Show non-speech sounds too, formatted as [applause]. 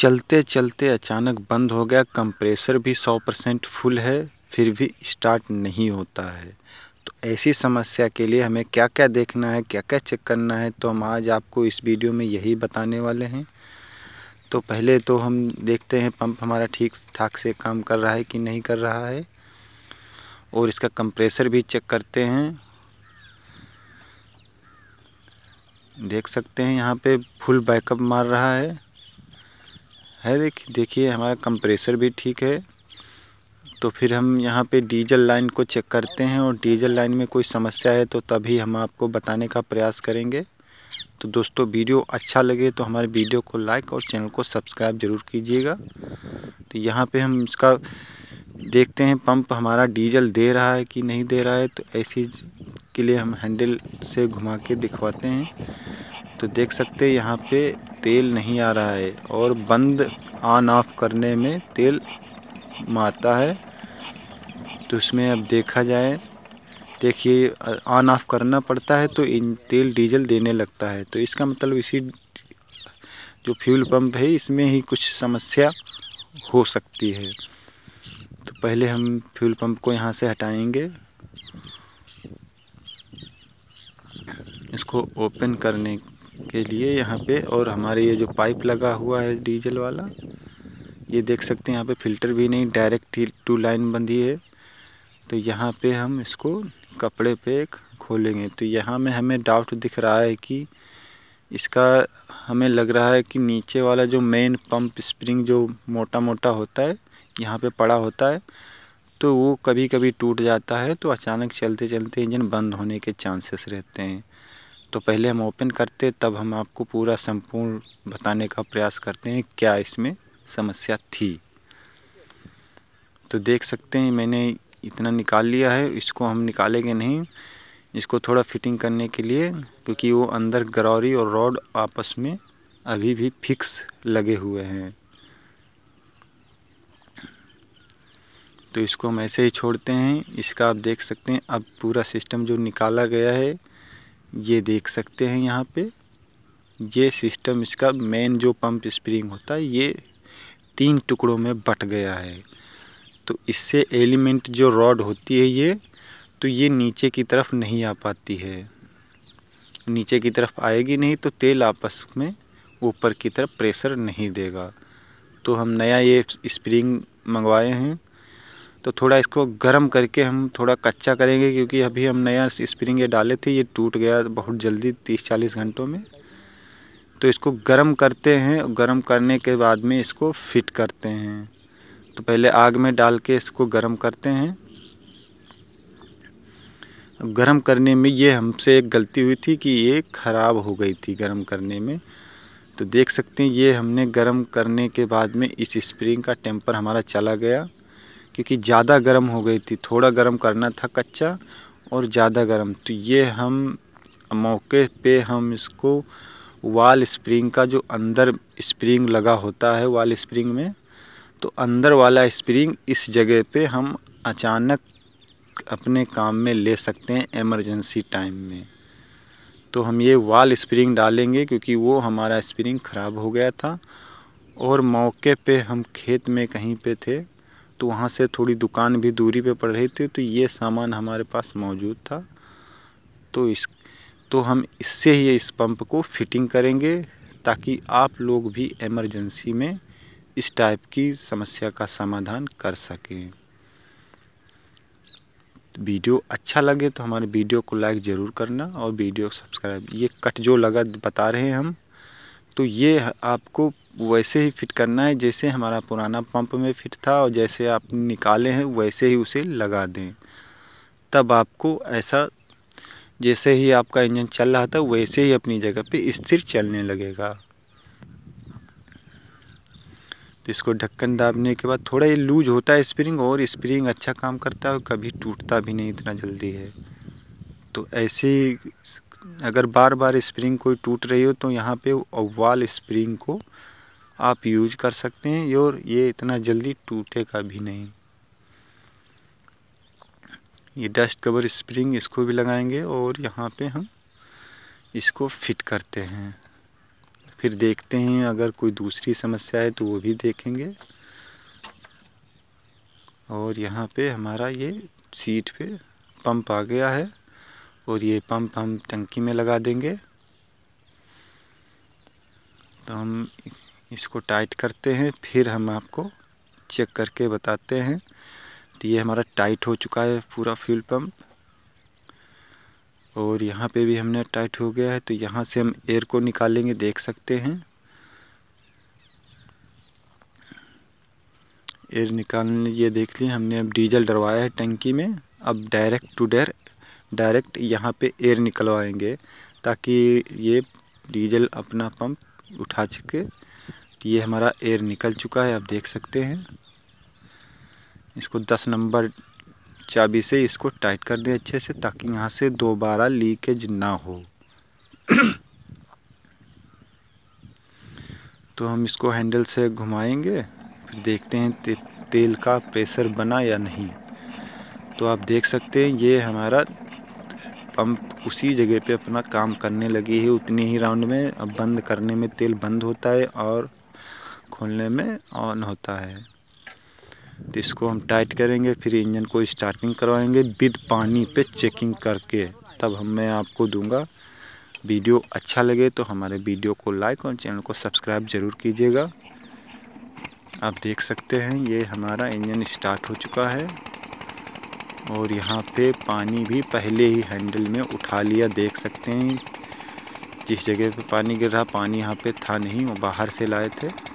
चलते चलते अचानक बंद हो गया कंप्रेसर भी सौ परसेंट फुल है फिर भी स्टार्ट नहीं होता है तो ऐसी समस्या के लिए हमें क्या क्या देखना है क्या क्या चेक करना है तो हम आज आपको इस वीडियो में यही बताने वाले हैं तो पहले तो हम देखते हैं पंप हमारा ठीक ठाक से काम कर रहा है कि नहीं कर रहा है और इसका कंप्रेसर भी चेक करते हैं देख सकते हैं यहाँ पे फुल बैकअप मार रहा है है देखिए देखिए हमारा कंप्रेसर भी ठीक है तो फिर हम यहाँ पे डीजल लाइन को चेक करते हैं और डीजल लाइन में कोई समस्या है तो तभी हम आपको बताने का प्रयास करेंगे तो दोस्तों वीडियो अच्छा लगे तो हमारे वीडियो को लाइक और चैनल को सब्सक्राइब ज़रूर कीजिएगा तो यहाँ पे हम इसका देखते हैं पंप हमारा डीजल दे रहा है कि नहीं दे रहा है तो ऐसी के लिए हम हैंडल से घुमा के दिखवाते हैं तो देख सकते हैं यहाँ पे तेल नहीं आ रहा है और बंद ऑन ऑफ करने में तेल मारता है तो उसमें अब देखा जाए देखिए ऑन ऑफ करना पड़ता है तो इन तेल डीजल देने लगता है तो इसका मतलब इसी जो फ्यूल पंप है इसमें ही कुछ समस्या हो सकती है तो पहले हम फ्यूल पंप को यहाँ से हटाएंगे इसको ओपन करने के लिए यहाँ पे और हमारे ये जो पाइप लगा हुआ है डीजल वाला ये देख सकते हैं यहाँ पे फिल्टर भी नहीं डायरेक्ट ही टू लाइन बंधी है तो यहाँ पे हम इसको कपड़े पे खोलेंगे तो यहाँ में हमें डाउट दिख रहा है कि इसका हमें लग रहा है कि नीचे वाला जो मेन पंप स्प्रिंग जो मोटा मोटा होता है यहाँ पे पड़ा होता है तो वो कभी कभी टूट जाता है तो अचानक चलते चलते इंजन बंद होने के चांसेस रहते हैं तो पहले हम ओपन करते तब हम आपको पूरा संपूर्ण बताने का प्रयास करते हैं क्या इसमें समस्या थी तो देख सकते हैं मैंने इतना निकाल लिया है इसको हम निकालेंगे नहीं इसको थोड़ा फिटिंग करने के लिए क्योंकि वो अंदर गरौरी और रॉड आपस में अभी भी फिक्स लगे हुए हैं तो इसको हम ऐसे ही छोड़ते हैं इसका आप देख सकते हैं अब पूरा सिस्टम जो निकाला गया है ये देख सकते हैं यहाँ पे ये सिस्टम इसका मेन जो पंप स्प्रिंग होता है ये तीन टुकड़ों में बट गया है तो इससे एलिमेंट जो रॉड होती है ये तो ये नीचे की तरफ नहीं आ पाती है नीचे की तरफ आएगी नहीं तो तेल आपस में ऊपर की तरफ प्रेशर नहीं देगा तो हम नया ये स्प्रिंग मंगवाए हैं तो थोड़ा इसको गर्म करके हम थोड़ा कच्चा करेंगे क्योंकि अभी हम नया स्प्रिंग ये डाले थे ये टूट गया बहुत जल्दी तीस चालीस घंटों में तो इसको गर्म करते हैं गर्म करने के बाद में इसको फिट करते हैं तो पहले आग में डाल के इसको गर्म करते हैं गर्म करने में ये हमसे एक गलती हुई थी कि ये ख़राब हो गई थी गर्म करने में तो देख सकते हैं ये हमने गर्म करने के बाद में इस स्प्रिंग का टेम्पर हमारा चला गया क्योंकि ज़्यादा गर्म हो गई थी थोड़ा गर्म करना था कच्चा और ज़्यादा गर्म तो ये हम मौके पे हम इसको वाल स्प्रिंग का जो अंदर स्प्रिंग लगा होता है वाल स्प्रिंग में तो अंदर वाला स्प्रिंग इस जगह पे हम अचानक अपने काम में ले सकते हैं एमरजेंसी टाइम में तो हम ये वाल स्प्रिंग डालेंगे क्योंकि वो हमारा स्प्रिंग ख़राब हो गया था और मौके पे हम खेत में कहीं पे थे तो वहाँ से थोड़ी दुकान भी दूरी पे पड़ रही थी तो ये सामान हमारे पास मौजूद था तो इस तो हम इससे ही इस पंप को फिटिंग करेंगे ताकि आप लोग भी एमरजेंसी में इस टाइप की समस्या का समाधान कर सकें वीडियो अच्छा लगे तो हमारे वीडियो को लाइक ज़रूर करना और वीडियो सब्सक्राइब ये कट जो लगा बता रहे हैं हम तो ये आपको वैसे ही फिट करना है जैसे हमारा पुराना पंप में फिट था और जैसे आप निकाले हैं वैसे ही उसे लगा दें तब आपको ऐसा जैसे ही आपका इंजन चल रहा था वैसे ही अपनी जगह पे स्थिर चलने लगेगा तो इसको ढक्कन दाबने के बाद थोड़ा ये लूज होता है स्प्रिंग और स्प्रिंग अच्छा काम करता है और कभी टूटता भी नहीं इतना जल्दी है तो ऐसे अगर बार बार स्प्रिंग कोई टूट रही हो तो यहाँ पे वाल स्प्रिंग को आप यूज कर सकते हैं और ये इतना जल्दी टूटेगा भी नहीं ये डस्ट कवर स्प्रिंग इसको भी लगाएंगे और यहाँ पे हम इसको फिट करते हैं फिर देखते हैं अगर कोई दूसरी समस्या है तो वो भी देखेंगे और यहाँ पे हमारा ये सीट पे पंप आ गया है और ये पंप हम टंकी में लगा देंगे तो हम इसको टाइट करते हैं फिर हम आपको चेक करके बताते हैं तो ये हमारा टाइट हो चुका है पूरा फ्यूल पंप और यहाँ पे भी हमने टाइट हो गया है तो यहाँ से हम एयर को निकालेंगे देख सकते हैं एयर निकालने ये देख लिए हमने अब डीजल डरवाया है टंकी में अब डायरेक्ट टू डेर डायरेक्ट यहाँ पे एयर निकलवाएंगे ताकि ये डीजल अपना पंप उठा सके ये हमारा एयर निकल चुका है आप देख सकते हैं इसको 10 नंबर चाबी से इसको टाइट कर दें अच्छे से ताकि यहाँ से दोबारा लीकेज ना हो [clears throat] तो हम इसको हैंडल से घुमाएंगे फिर देखते हैं ते, तेल का प्रेशर बना या नहीं तो आप देख सकते हैं ये हमारा पंप उसी जगह पे अपना काम करने लगी है उतनी ही राउंड में अब बंद करने में तेल बंद होता है और खोलने में ऑन होता है तो इसको हम टाइट करेंगे फिर इंजन को स्टार्टिंग करवाएंगे विद पानी पे चेकिंग करके तब हम मैं आपको दूंगा वीडियो अच्छा लगे तो हमारे वीडियो को लाइक और चैनल को सब्सक्राइब ज़रूर कीजिएगा आप देख सकते हैं ये हमारा इंजन स्टार्ट हो चुका है और यहाँ पे पानी भी पहले ही हैंडल में उठा लिया देख सकते हैं जिस जगह पे पानी गिर रहा पानी यहाँ पे था नहीं वो बाहर से लाए थे